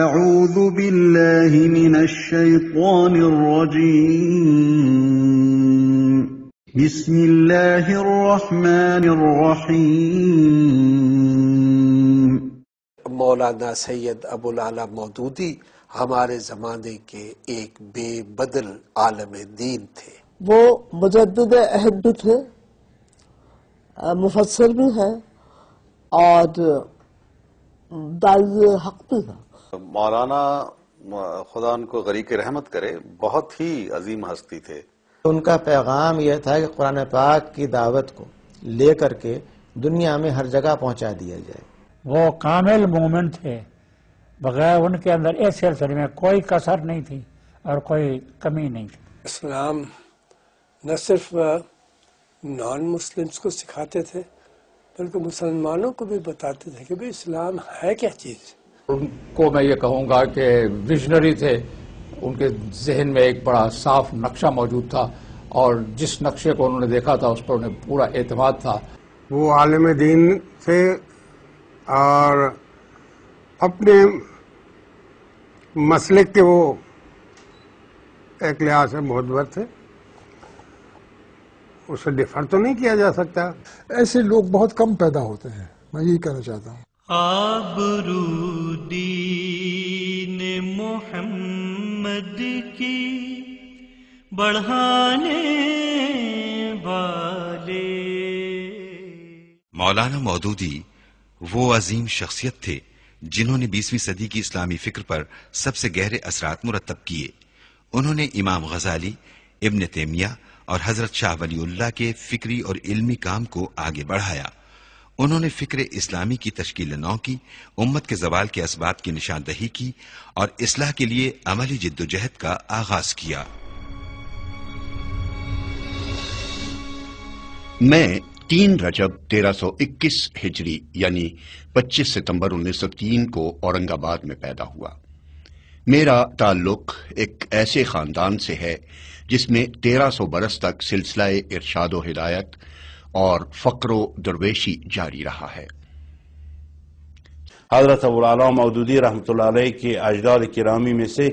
أعوذ بالله من الشيطان الرجيم بسم الله الرحمن الرحيم मौलाना सैयद अबुल आला मौदूदी हमारे ज़माने के एक बेबदल आलम दीन थे वो मुजद अहद थे मुफसर भी है और दाई हक भी था मौलाना खुदा उनको गरी के रहमत करे बहुत ही अजीम हस्ती थे उनका पैगाम यह था कि कुरान पाक की दावत को लेकर के दुनिया में हर जगह पहुंचा दिया जाए वो कामिल मोमिन थे बगैर उनके अंदर इस सिलसिले में कोई कसर नहीं थी और कोई कमी नहीं थी इस्लाम न सिर्फ नॉन मुस्लिम्स को सिखाते थे बल्कि मुसलमानों को भी बताते थे कि भाई इस्लाम है क्या चीज़ उनको मैं ये कहूंगा कि विजनरी थे उनके जहन में एक बड़ा साफ नक्शा मौजूद था और जिस नक्शे को उन्होंने देखा था उस पर उन्हें पूरा एतमाद था वो आलम दीन थे और अपने मसले के वो एक लिहाज से बर थे उसे डिफर तो नहीं किया जा सकता ऐसे लोग बहुत कम पैदा होते हैं मैं यही कहना चाहता हूँ आबरू मोहम्मद की बढ़ाने वाले मौलाना मौदूदी वो अजीम शख्सियत थे जिन्होंने 20वीं सदी की इस्लामी फिक्र पर सबसे गहरे असरात मुरतब किए उन्होंने इमाम गजाली इब्न तेमिया और हजरत शाह वली के फिक्री और इल्मी काम को आगे बढ़ाया उन्होंने फिक्र इस्लामी की तश्कील नौ की उम्मत के जवाल के इसबाब की निशानदही की और इसलाह के लिए अमली जिद्दोजहद का आगाज किया मैं तीन रजब तेरह सौ इक्कीस हिजरी यानी 25 सितंबर तीन को औरंगाबाद में पैदा हुआ मेरा ताल्लुक एक ऐसे खानदान से है जिसमें तेरह सौ बरस तक सिलसिला इरशाद हिदायत और फकरो दरवेशी जारी रहा है हजरत अबूआलम मऊदूदी रहमत के अजदाद करामी में से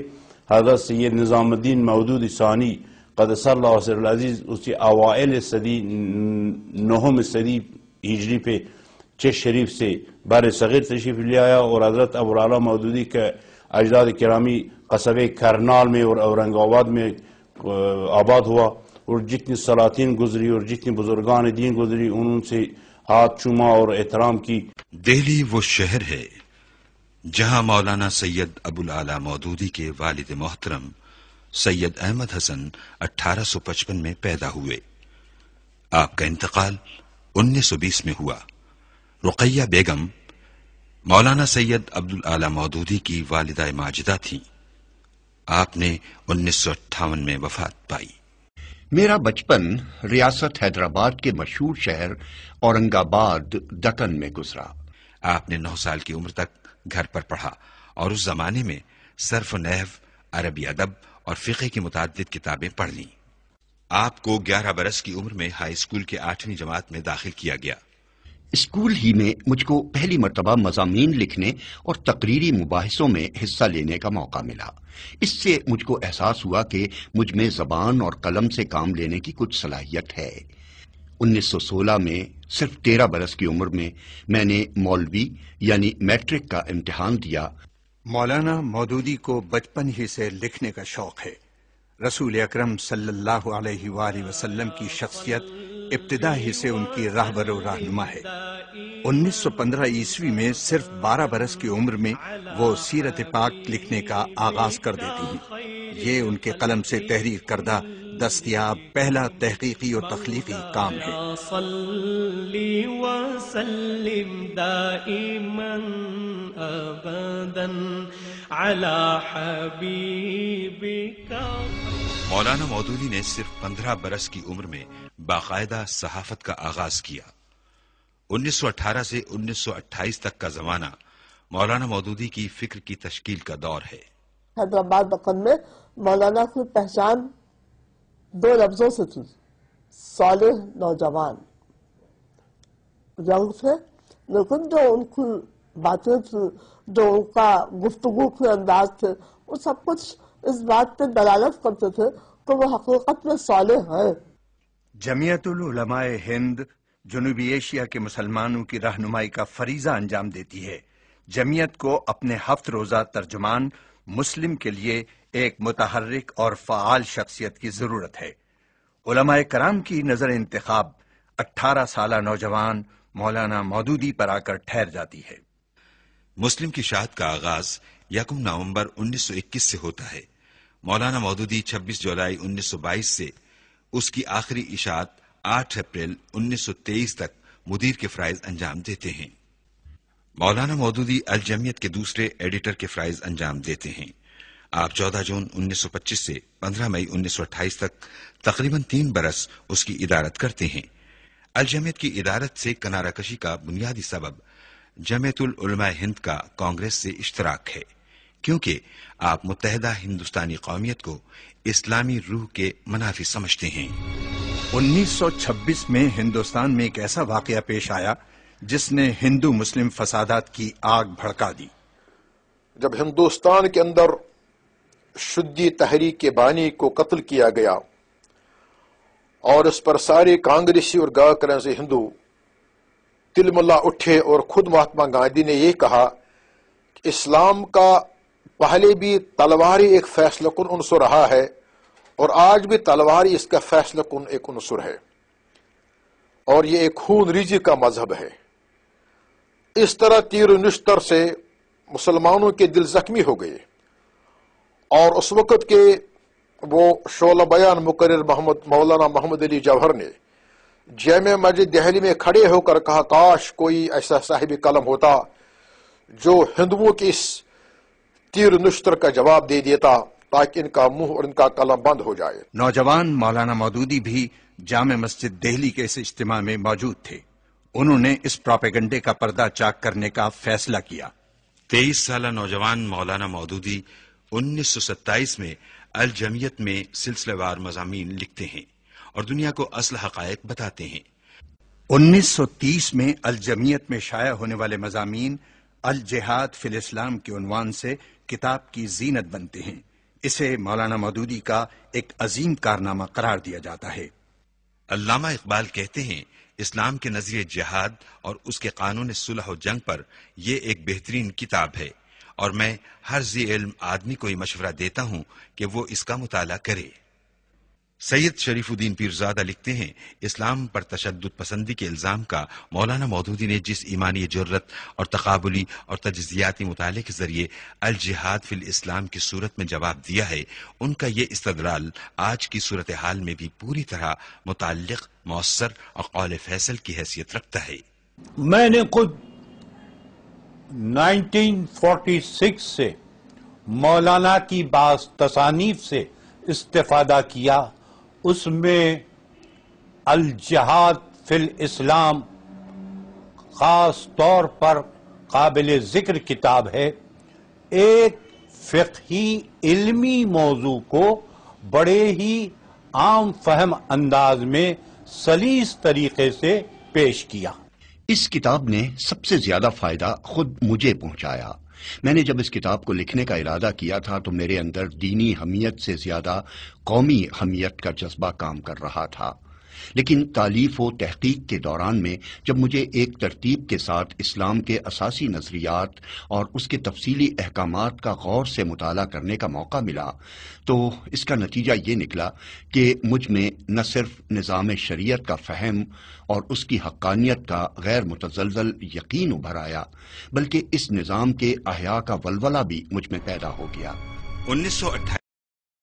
हजरत सैद निज़ामुद्दीन मऊदूद सानी कदसरजीज़ उसी अवाल सदी नहम सदी हिजरी पे चे शरीफ से बार सग़ीर तशरीफ ले आया और हजरत अबूआलम मऊदूदी के अजदाद किरामी कस्बे करनाल में और औरंगाबाद में आबाद हुआ और जितनी सलातीन गुजरी और जितनी बुजुर्गान दीन गुजरी उनसे हाथ चुमा और एहतराम की दिल्ली वो शहर है जहां मौलाना सैयद अबुल आला मौदूदी के वालिद मोहतरम सैयद अहमद हसन 1855 में पैदा हुए आपका इंतकाल 1920 में हुआ रुकैया बेगम मौलाना सैयद अब्दुल आला मौदूदी की वालिदा माजिदा थी आपने उन्नीस में वफात पाई मेरा बचपन रियासत हैदराबाद के मशहूर शहर औरंगाबाद दकन में गुजरा आपने नौ साल की उम्र तक घर पर पढ़ा और उस जमाने में सर्फ नहव अरबी अदब और फ़िक़े की मुतद किताबें पढ़ ली आपको ग्यारह बरस की उम्र में हाई स्कूल के आठवीं जमात में दाखिल किया गया स्कूल ही में मुझको पहली मरतबा मजामी लिखने और तकरीरी मुबासों में हिस्सा लेने का मौका मिला इससे मुझको एहसास हुआ कि मुझ में जबान और कलम से काम लेने की कुछ सलाहियत है 1916 में सिर्फ तेरह बरस की उम्र में मैंने मौलवी यानी मैट्रिक का इम्तहान दिया मौलाना मौदूदी को बचपन ही से लिखने का शौक है रसूल अक्रम सल्लल्लाहु की शख्सियत इब्तदा ही से उनकी राहबर रहनुमा है 1915 ईस्वी में सिर्फ 12 बरस की उम्र में वो सीरत पाक लिखने का आगाज कर देती हैं ये उनके कलम से तहरीर करदा दस्तियाब पहला तहकीकी और तखलीफी काम है अला मौलाना मौदूदी ने सिर्फ पंद्रह बरस की उम्र में बाकायदा सहाफत का आगाज किया 1918 से 1928 तक का जमाना मौलाना मौदूदी की फिक्र की तश्कील का दौर है हैदराबाद दखन में मौलाना की पहचान दो लफ्जों से थी साल नौजवान यंग थे लेकिन जो उनकी बातें थी जो उनका गुफ्तगु के अंदाज थे वो सब कुछ इस बात पे दलालत करते थे तो वो हकीकत में साले हैं जमीयतलमाय हिंद जुनूबी एशिया के मुसलमानों की रहनुमाई का फरीजा अंजाम देती है जमीयत को अपने हफ्त रोज़ा तर्जुमान मुस्लिम के लिए एक मुतहरक और फ़ाल शख्सियत की ज़रूरत है उलमाए कराम की नज़र इंतखब अठारह साल नौजवान मौलाना मौदूदी पर आकर ठहर जाती है मुस्लिम की शाहत का आगाज यकुम नवंबर 1921 से होता है मौलाना मौदूदी 26 जुलाई 1922 से उसकी आखिरी इशात 8 अप्रैल 1923 तक मुदीर के फ्राइज अंजाम देते हैं मौलाना मौदूदी अलजमियत के दूसरे एडिटर के फ्राइज अंजाम देते हैं आप 14 जून 1925 से 15 मई 1928 तक तकरीबन तीन बरस उसकी इदारत करते हैं अलजमियत की इदारत से कशी का बुनियादी सबब जमेतुल हिंद का कांग्रेस से इश्तराक है क्योंकि आप मुतहदा हिंदुस्तानी कौमियत को इस्लामी रूह के मुनाफी समझते हैं 1926 में हिंदुस्तान में एक ऐसा वाक़ पेश आया जिसने हिंदू मुस्लिम फसादात की आग भड़का दी जब हिंदुस्तान के अंदर शुद्धि तहरीक के बानी को कत्ल किया गया और उस पर सारे कांग्रेसी और गा करंसी हिंदू तिलमुल्ला उठे और खुद महात्मा गांधी ने यह कहा इस्लाम का पहले भी तलवार एक फैसल कन अनसर रहा है और आज भी तलवार इसका फैसला कन एक अनसर है और ये एक खून रिजी का मजहब है इस तरह तीर नश्तर से मुसलमानों के दिल जख्मी हो गए और उस वक़्त के वो शोला बयान मुकर मोहम्मद मौलाना मोहम्मद अली जवहर ने जैम मस्जिद दहली में खड़े होकर कहा काश कोई ऐसा साहिब कलम होता जो हिंदुओं की इस तीर नुश्तर का जवाब दे देता ताकि इनका मुंह और इनका कलम बंद हो जाए नौजवान मौलाना मौदूदी भी जाम मस्जिद दिल्ली के इस इज्तम में मौजूद थे उन्होंने इस प्रोपेगंडे का पर्दा चाक करने का फैसला किया तेईस साल नौजवान मौलाना मौदूदी उन्नीस सौ सत्ताईस में अल जमीयत में सिलसिलेवार मजामी लिखते हैं और दुनिया को असल हकायक बताते हैं 1930 में अल जमीयत में शाया होने वाले मजामी अल जिहाद फिल इस्लाम के उनवान से किताब की जीनत बनते हैं इसे मौलाना मदूदी का एक अजीम कारनामा करार दिया जाता है अल्लामा इकबाल कहते हैं इस्लाम के नजरिए जिहाद और उसके कानून सुलह और जंग पर यह एक बेहतरीन किताब है और मैं हर जी इल्म आदमी को ये मशवरा देता हूँ कि वो इसका मुताला करे सैयद शरीफुद्दीन पीरजादा लिखते हैं इस्लाम पर तशद पसंदी के इल्ज़ाम का मौलाना मौदूदी ने जिस ईमानी जरूरत और तकबली और तजियाती मुताले के जरिए अल जिहाद फिल इस्लाम की सूरत में जवाब दिया है उनका ये इस्तदलाल आज की सूरत हाल में भी पूरी तरह मुतल मौसर और कौल फैसल की हैसियत रखता है मैंने खुद 1946 से मौलाना की बास तसानीफ से इस्तेफादा किया उसमें अलजहाद फिल इस्लाम ख़ास तौर पर काबिल ज़िक्र किताब है एक फिकही इल्मी मौजू को बड़े ही आम फहम अंदाज में सलीस तरीके से पेश किया इस किताब ने सबसे ज्यादा फायदा खुद मुझे पहुंचाया मैंने जब इस किताब को लिखने का इरादा किया था तो मेरे अंदर दीनी हमियत से ज्यादा कौमी हमियत का जज्बा काम कर रहा था लेकिन तालीफ व तहकीक के दौरान में जब मुझे एक तरतीब के साथ इस्लाम के असासी नज़रियात और उसके तफसीली अहकाम का गौर से मुताल करने का मौका मिला तो इसका नतीजा ये निकला कि मुझ में न सिर्फ निज़ाम शरीय का फ़हम और उसकी हक्कानियत का गैर मुतजलजल यकीन उभर आया बल्कि इस निज़ाम के अहया का वलवला भी मुझ में पैदा हो गया उन्नीस सौ अट्ठाईस